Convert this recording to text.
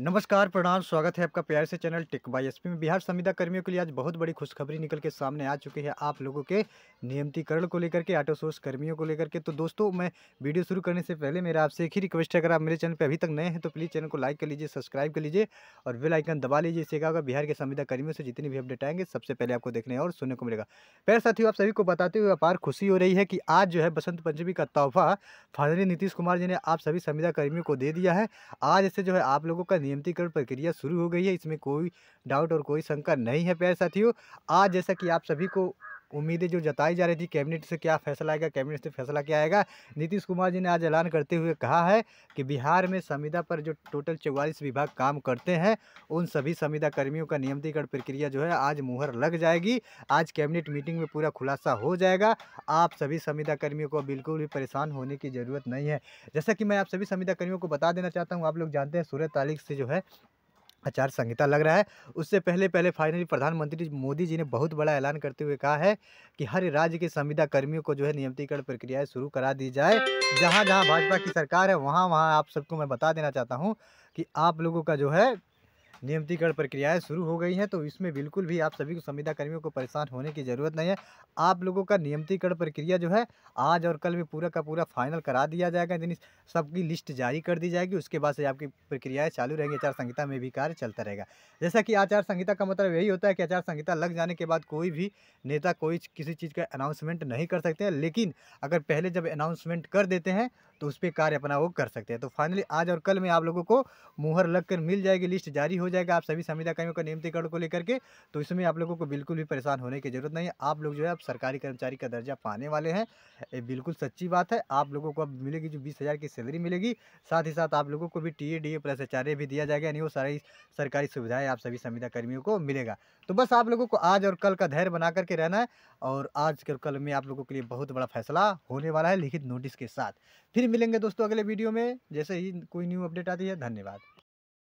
नमस्कार प्रणाम स्वागत है आपका प्यार से चैनल टिक बाई एसपी में बिहार संविदा कर्मियों के लिए आज बहुत बड़ी खुशखबरी निकल के सामने आ चुकी है आप लोगों के नियमितीकरण को लेकर के ऑटो सोर्स कर्मियों को लेकर के तो दोस्तों मैं वीडियो शुरू करने से पहले मेरा आपसे एक ही रिक्वेस्ट है अगर आप मेरे चैनल पर अभी तक नए हैं तो प्लीज़ चैनल को लाइक कर लीजिए सब्सक्राइब कर लीजिए और बेल आइकन दबा लीजिए इसे क्या होगा बिहार के संविदा कर्मियों से जितनी भी अपडेट आएंगे सबसे पहले आपको देखने और सुनने को मिलेगा प्यार साथियों आप सभी को बताते हुए अपार खुशी हो रही है कि आज जो है बसंत पंचमी का तोहफा फाइनली नीतीश कुमार जी ने आप सभी संविदा कर्मियों को दे दिया है आज इससे जो है आप लोगों का नियमितीकरण प्रक्रिया शुरू हो गई है इसमें कोई डाउट और कोई शंका नहीं है प्यारे साथियों आज जैसा कि आप सभी को उम्मीदें जो जताई जा रही थी कैबिनेट से क्या फैसला आएगा कैबिनेट से फैसला क्या आएगा नीतीश कुमार जी ने आज ऐलान करते हुए कहा है कि बिहार में संविदा पर जो टोटल चौवालीस विभाग काम करते हैं उन सभी संविदा कर्मियों का नियमितीकरण प्रक्रिया जो है आज मुहर लग जाएगी आज कैबिनेट मीटिंग में पूरा खुलासा हो जाएगा आप सभी संविदा कर्मियों को बिल्कुल भी परेशान होने की ज़रूरत नहीं है जैसा कि मैं आप सभी संविदा कर्मियों को बता देना चाहता हूँ आप लोग जानते हैं सूर्य तारीख से जो है आचार संहिता लग रहा है उससे पहले पहले फाइनली प्रधानमंत्री मोदी जी ने बहुत बड़ा ऐलान करते हुए कहा है कि हर राज्य के संविदा कर्मियों को जो है नियमितीकरण प्रक्रिया शुरू करा दी जाए जहाँ जहाँ भाजपा की सरकार है वहाँ वहाँ आप सबको मैं बता देना चाहता हूँ कि आप लोगों का जो है नियमितीकरण प्रक्रियाएं शुरू हो गई हैं तो इसमें बिल्कुल भी आप सभी को संविदा कर्मियों को परेशान होने की ज़रूरत नहीं है आप लोगों का नियमितीकरण प्रक्रिया जो है आज और कल में पूरा का पूरा फाइनल करा दिया जाएगा यानी सबकी लिस्ट जारी कर दी जाएगी उसके बाद से आपकी प्रक्रियाएँ चालू रहेंगी आचार संहिता में भी कार्य चलता रहेगा जैसा कि आचार संहिता का मतलब यही होता है कि आचार संहिता लग जाने के बाद कोई भी नेता कोई किसी चीज़ का अनाउंसमेंट नहीं कर सकते हैं लेकिन अगर पहले जब अनाउंसमेंट कर देते हैं तो उस पर कार्य अपना वो कर सकते हैं तो फाइनली आज और कल में आप लोगों को मुहर लग मिल जाएगी लिस्ट जारी हो हो जाएगा आप सभी संविदा कर्मियों का नियमितकरण को लेकर के तो इसमें आप लोगों को बिल्कुल भी परेशान होने की जरूरत नहीं है आप लोग जो है आप सरकारी कर्मचारी का दर्जा पाने वाले हैं ये बिल्कुल सच्ची बात है आप लोगों को अब मिलेगी जो बीस की सैलरी मिलेगी साथ ही साथ आप लोगों को भी टी डी प्लस आचार्य भी दिया जाएगा यानी वो सारी सरकारी सुविधाएँ आप सभी संविदा कर्मियों को मिलेगा तो बस आप लोगों को आज और कल का धैर्य बना करके रहना है और आज और कल में आप लोगों के लिए बहुत बड़ा फैसला होने वाला है लिखित नोटिस के साथ फिर मिलेंगे दोस्तों अगले वीडियो में जैसे ही कोई न्यू अपडेट आती है धन्यवाद